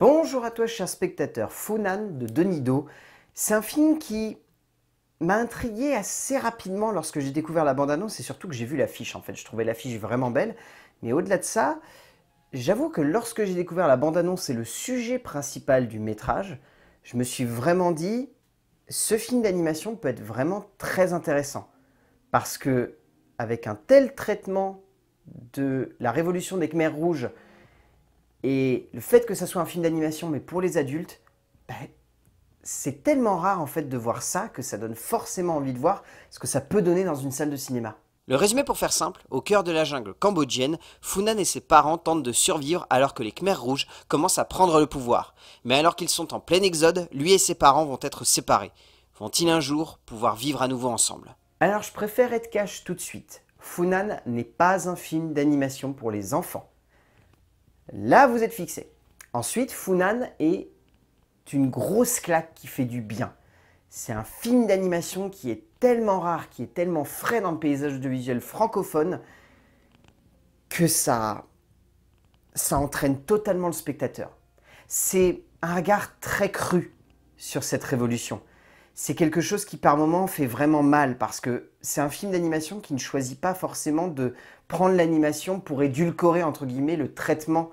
Bonjour à toi, cher spectateur. Funan de Denis Do. C'est un film qui m'a intrigué assez rapidement lorsque j'ai découvert la bande-annonce et surtout que j'ai vu l'affiche. En fait, je trouvais l'affiche vraiment belle. Mais au-delà de ça, j'avoue que lorsque j'ai découvert la bande-annonce et le sujet principal du métrage, je me suis vraiment dit ce film d'animation peut être vraiment très intéressant. Parce que, avec un tel traitement de la révolution des Khmers rouges, et le fait que ça soit un film d'animation, mais pour les adultes, ben, c'est tellement rare en fait de voir ça que ça donne forcément envie de voir ce que ça peut donner dans une salle de cinéma. Le résumé pour faire simple, au cœur de la jungle cambodgienne, Funan et ses parents tentent de survivre alors que les Khmers rouges commencent à prendre le pouvoir. Mais alors qu'ils sont en plein exode, lui et ses parents vont être séparés. Vont-ils un jour pouvoir vivre à nouveau ensemble Alors je préfère être cash tout de suite. Funan n'est pas un film d'animation pour les enfants. Là, vous êtes fixé. Ensuite, Funan est une grosse claque qui fait du bien. C'est un film d'animation qui est tellement rare, qui est tellement frais dans le paysage audiovisuel francophone, que ça, ça entraîne totalement le spectateur. C'est un regard très cru sur cette révolution c'est quelque chose qui par moment, fait vraiment mal parce que c'est un film d'animation qui ne choisit pas forcément de prendre l'animation pour édulcorer entre guillemets le traitement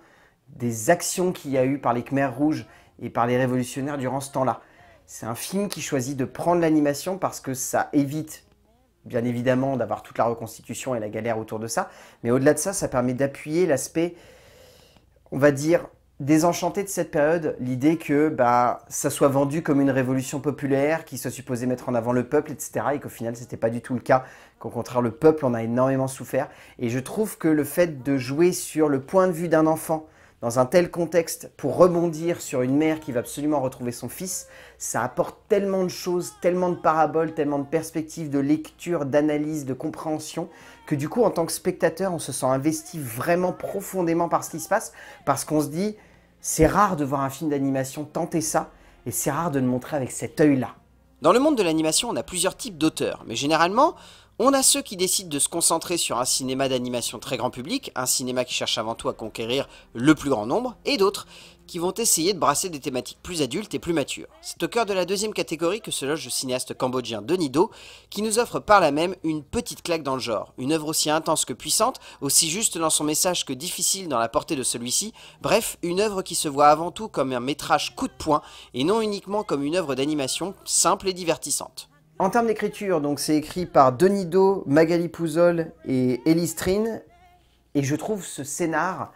des actions qu'il y a eu par les Khmers rouges et par les révolutionnaires durant ce temps-là. C'est un film qui choisit de prendre l'animation parce que ça évite bien évidemment d'avoir toute la reconstitution et la galère autour de ça, mais au-delà de ça, ça permet d'appuyer l'aspect on va dire désenchanté de cette période, l'idée que bah, ça soit vendu comme une révolution populaire, qui soit supposait mettre en avant le peuple, etc. Et qu'au final, ce n'était pas du tout le cas, qu'au contraire, le peuple en a énormément souffert. Et je trouve que le fait de jouer sur le point de vue d'un enfant, dans un tel contexte, pour rebondir sur une mère qui va absolument retrouver son fils, ça apporte tellement de choses, tellement de paraboles, tellement de perspectives, de lecture, d'analyse, de compréhension, que du coup, en tant que spectateur, on se sent investi vraiment profondément par ce qui se passe, parce qu'on se dit, c'est rare de voir un film d'animation tenter ça, et c'est rare de le montrer avec cet œil-là. Dans le monde de l'animation, on a plusieurs types d'auteurs, mais généralement, on a ceux qui décident de se concentrer sur un cinéma d'animation très grand public, un cinéma qui cherche avant tout à conquérir le plus grand nombre, et d'autres qui vont essayer de brasser des thématiques plus adultes et plus matures. C'est au cœur de la deuxième catégorie que se loge le cinéaste cambodgien Denis Do, qui nous offre par là même une petite claque dans le genre, une œuvre aussi intense que puissante, aussi juste dans son message que difficile dans la portée de celui-ci, bref, une œuvre qui se voit avant tout comme un métrage coup de poing, et non uniquement comme une œuvre d'animation simple et divertissante. En termes d'écriture, donc c'est écrit par Denis Do, Magali Pouzol et Elise Trine, et je trouve ce scénar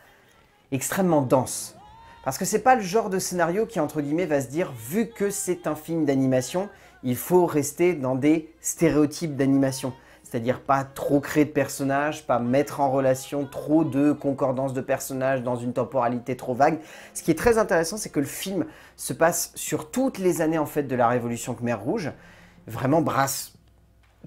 extrêmement dense. Parce que c'est pas le genre de scénario qui, entre guillemets, va se dire, vu que c'est un film d'animation, il faut rester dans des stéréotypes d'animation. C'est-à-dire pas trop créer de personnages, pas mettre en relation trop de concordances de personnages dans une temporalité trop vague. Ce qui est très intéressant, c'est que le film se passe sur toutes les années en fait de la Révolution Khmer Rouge vraiment brasse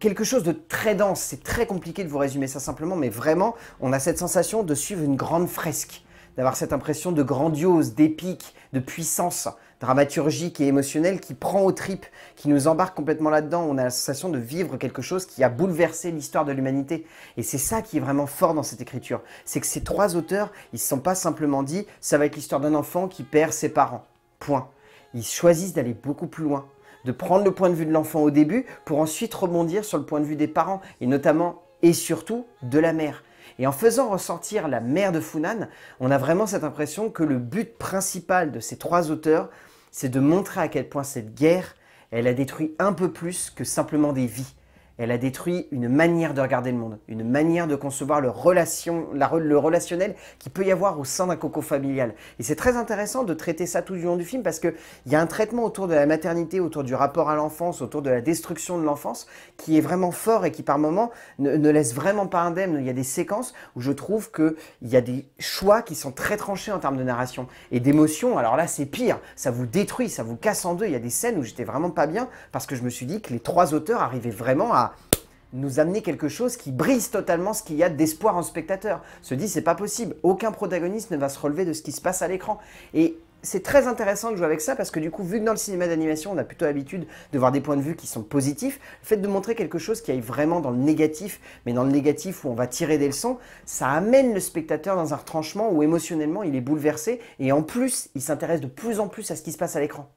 quelque chose de très dense. C'est très compliqué de vous résumer ça simplement, mais vraiment, on a cette sensation de suivre une grande fresque, d'avoir cette impression de grandiose, d'épique, de puissance dramaturgique et émotionnelle qui prend aux tripes, qui nous embarque complètement là-dedans. On a la sensation de vivre quelque chose qui a bouleversé l'histoire de l'humanité. Et c'est ça qui est vraiment fort dans cette écriture. C'est que ces trois auteurs, ils ne se sont pas simplement dit ça va être l'histoire d'un enfant qui perd ses parents. Point. Ils choisissent d'aller beaucoup plus loin de prendre le point de vue de l'enfant au début pour ensuite rebondir sur le point de vue des parents et notamment et surtout de la mère. Et en faisant ressortir la mère de Funan, on a vraiment cette impression que le but principal de ces trois auteurs, c'est de montrer à quel point cette guerre, elle a détruit un peu plus que simplement des vies. Elle a détruit une manière de regarder le monde, une manière de concevoir le, relation, la, le relationnel qui peut y avoir au sein d'un coco familial. Et c'est très intéressant de traiter ça tout du long du film parce qu'il y a un traitement autour de la maternité, autour du rapport à l'enfance, autour de la destruction de l'enfance qui est vraiment fort et qui par moments ne, ne laisse vraiment pas indemne. Il y a des séquences où je trouve qu'il y a des choix qui sont très tranchés en termes de narration et d'émotion. Alors là, c'est pire, ça vous détruit, ça vous casse en deux. Il y a des scènes où j'étais vraiment pas bien parce que je me suis dit que les trois auteurs arrivaient vraiment à nous amener quelque chose qui brise totalement ce qu'il y a d'espoir en spectateur. Se dit, c'est pas possible, aucun protagoniste ne va se relever de ce qui se passe à l'écran. Et c'est très intéressant de jouer avec ça parce que du coup, vu que dans le cinéma d'animation, on a plutôt l'habitude de voir des points de vue qui sont positifs, le fait de montrer quelque chose qui aille vraiment dans le négatif, mais dans le négatif où on va tirer des leçons, ça amène le spectateur dans un retranchement où émotionnellement il est bouleversé et en plus, il s'intéresse de plus en plus à ce qui se passe à l'écran.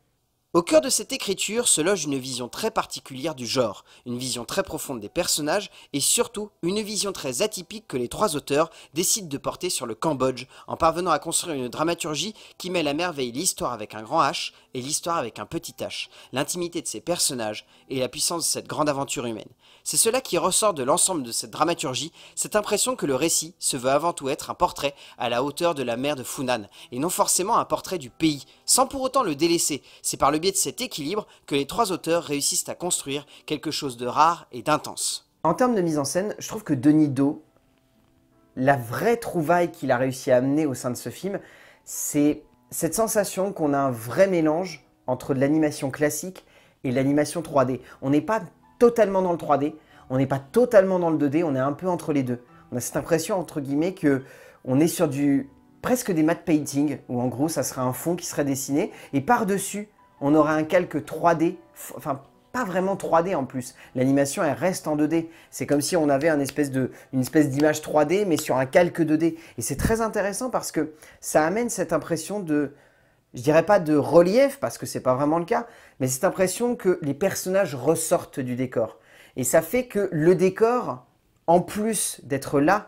Au cœur de cette écriture se loge une vision très particulière du genre, une vision très profonde des personnages et surtout une vision très atypique que les trois auteurs décident de porter sur le Cambodge en parvenant à construire une dramaturgie qui met à merveille l'histoire avec un grand H et l'histoire avec un petit H, l'intimité de ces personnages et la puissance de cette grande aventure humaine. C'est cela qui ressort de l'ensemble de cette dramaturgie, cette impression que le récit se veut avant tout être un portrait à la hauteur de la mer de Funan, et non forcément un portrait du pays, sans pour autant le délaisser. C'est par le biais de cet équilibre que les trois auteurs réussissent à construire quelque chose de rare et d'intense. En termes de mise en scène, je trouve que Denis Do, la vraie trouvaille qu'il a réussi à amener au sein de ce film, c'est cette sensation qu'on a un vrai mélange entre de l'animation classique et l'animation 3D. On n'est pas totalement dans le 3D, on n'est pas totalement dans le 2D, on est un peu entre les deux. On a cette impression, entre guillemets, que on est sur du presque des matte painting, où en gros, ça serait un fond qui serait dessiné, et par-dessus, on aura un calque 3D, enfin pas vraiment 3D en plus. L'animation, elle reste en 2D. C'est comme si on avait une espèce d'image 3D, mais sur un calque 2D. Et c'est très intéressant parce que ça amène cette impression de, je dirais pas de relief, parce que c'est pas vraiment le cas, mais cette impression que les personnages ressortent du décor. Et ça fait que le décor, en plus d'être là,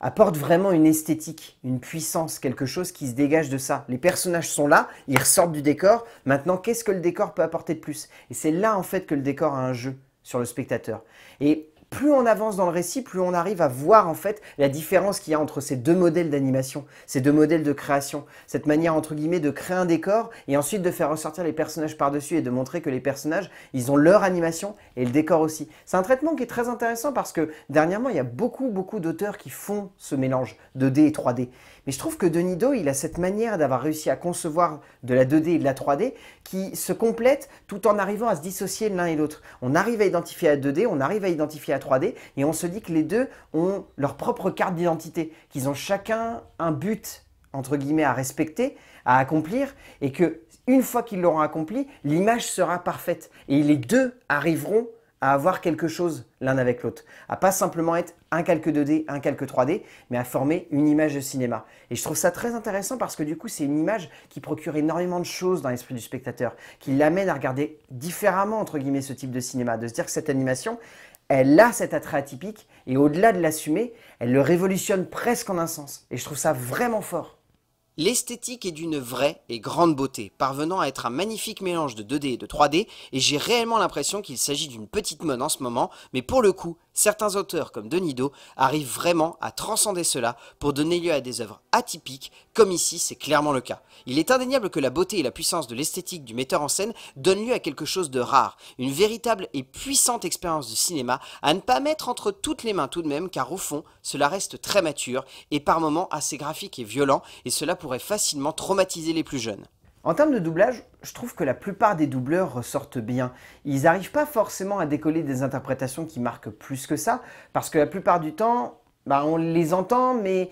apporte vraiment une esthétique, une puissance, quelque chose qui se dégage de ça. Les personnages sont là, ils ressortent du décor. Maintenant, qu'est-ce que le décor peut apporter de plus Et c'est là en fait que le décor a un jeu sur le spectateur. Et plus on avance dans le récit, plus on arrive à voir en fait la différence qu'il y a entre ces deux modèles d'animation, ces deux modèles de création, cette manière entre guillemets de créer un décor et ensuite de faire ressortir les personnages par-dessus et de montrer que les personnages, ils ont leur animation et le décor aussi. C'est un traitement qui est très intéressant parce que dernièrement, il y a beaucoup beaucoup d'auteurs qui font ce mélange 2D et 3D. Mais je trouve que Denis Do, il a cette manière d'avoir réussi à concevoir de la 2D et de la 3D qui se complètent tout en arrivant à se dissocier l'un et l'autre. On arrive à identifier la 2D, on arrive à identifier la 3D et on se dit que les deux ont leur propre carte d'identité, qu'ils ont chacun un but entre guillemets à respecter, à accomplir et que une fois qu'ils l'auront accompli, l'image sera parfaite et les deux arriveront à avoir quelque chose l'un avec l'autre, à pas simplement être un calque 2D, un calque 3D, mais à former une image de cinéma. Et je trouve ça très intéressant parce que du coup, c'est une image qui procure énormément de choses dans l'esprit du spectateur, qui l'amène à regarder différemment, entre guillemets, ce type de cinéma, de se dire que cette animation, elle a cet attrait atypique et au-delà de l'assumer, elle le révolutionne presque en un sens. Et je trouve ça vraiment fort. L'esthétique est d'une vraie et grande beauté, parvenant à être un magnifique mélange de 2D et de 3D, et j'ai réellement l'impression qu'il s'agit d'une petite mode en ce moment, mais pour le coup, Certains auteurs, comme Denido, arrivent vraiment à transcender cela pour donner lieu à des œuvres atypiques, comme ici c'est clairement le cas. Il est indéniable que la beauté et la puissance de l'esthétique du metteur en scène donnent lieu à quelque chose de rare, une véritable et puissante expérience de cinéma à ne pas mettre entre toutes les mains tout de même, car au fond, cela reste très mature et par moments assez graphique et violent, et cela pourrait facilement traumatiser les plus jeunes. En termes de doublage, je trouve que la plupart des doubleurs ressortent bien. Ils n'arrivent pas forcément à décoller des interprétations qui marquent plus que ça, parce que la plupart du temps, bah, on les entend, mais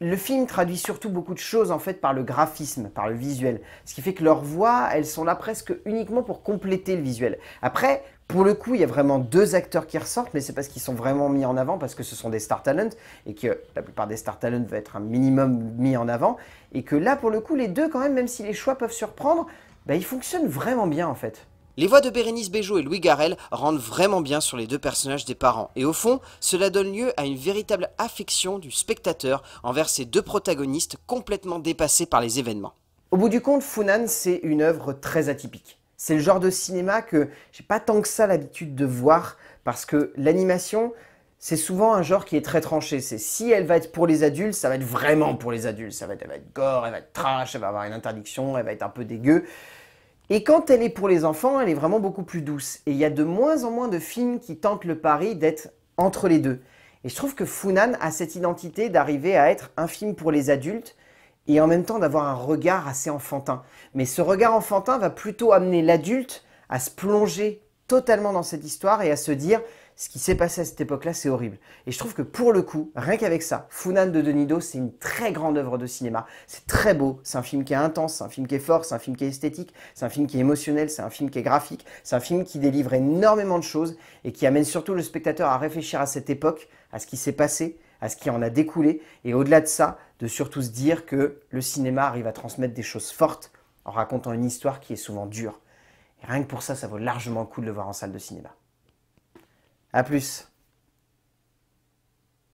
le film traduit surtout beaucoup de choses en fait par le graphisme, par le visuel. Ce qui fait que leurs voix, elles sont là presque uniquement pour compléter le visuel. Après, pour le coup, il y a vraiment deux acteurs qui ressortent, mais c'est parce qu'ils sont vraiment mis en avant, parce que ce sont des star talents, et que la plupart des star talents va être un minimum mis en avant. Et que là, pour le coup, les deux, quand même, même si les choix peuvent surprendre, bah, ils fonctionnent vraiment bien en fait. Les voix de Bérénice Bejo et Louis Garel rendent vraiment bien sur les deux personnages des parents, et au fond, cela donne lieu à une véritable affection du spectateur envers ces deux protagonistes complètement dépassés par les événements. Au bout du compte, Funan, c'est une œuvre très atypique. C'est le genre de cinéma que j'ai pas tant que ça l'habitude de voir, parce que l'animation, c'est souvent un genre qui est très tranché. C'est si elle va être pour les adultes, ça va être vraiment pour les adultes. Ça va être, elle va être gore, elle va être trash, elle va avoir une interdiction, elle va être un peu dégueu. Et quand elle est pour les enfants, elle est vraiment beaucoup plus douce. Et il y a de moins en moins de films qui tentent le pari d'être entre les deux. Et je trouve que Funan a cette identité d'arriver à être un film pour les adultes et en même temps d'avoir un regard assez enfantin. Mais ce regard enfantin va plutôt amener l'adulte à se plonger totalement dans cette histoire et à se dire ce qui s'est passé à cette époque-là, c'est horrible. Et je trouve que pour le coup, rien qu'avec ça, Funan de Denido, c'est une très grande œuvre de cinéma. C'est très beau, c'est un film qui est intense, c'est un film qui est fort, c'est un film qui est esthétique, c'est un film qui est émotionnel, c'est un film qui est graphique, c'est un film qui délivre énormément de choses et qui amène surtout le spectateur à réfléchir à cette époque, à ce qui s'est passé, à ce qui en a découlé, et au-delà de ça, de surtout se dire que le cinéma arrive à transmettre des choses fortes en racontant une histoire qui est souvent dure. Et rien que pour ça, ça vaut largement le coup de le voir en salle de cinéma. A plus.